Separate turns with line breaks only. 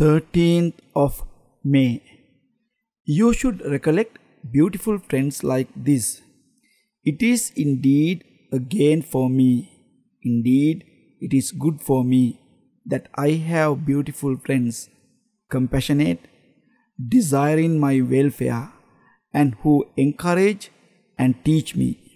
13th of May. You should recollect beautiful friends like this. It is indeed a gain for me. Indeed, it is good for me that I have beautiful friends, compassionate, desiring my welfare, and who encourage and teach me.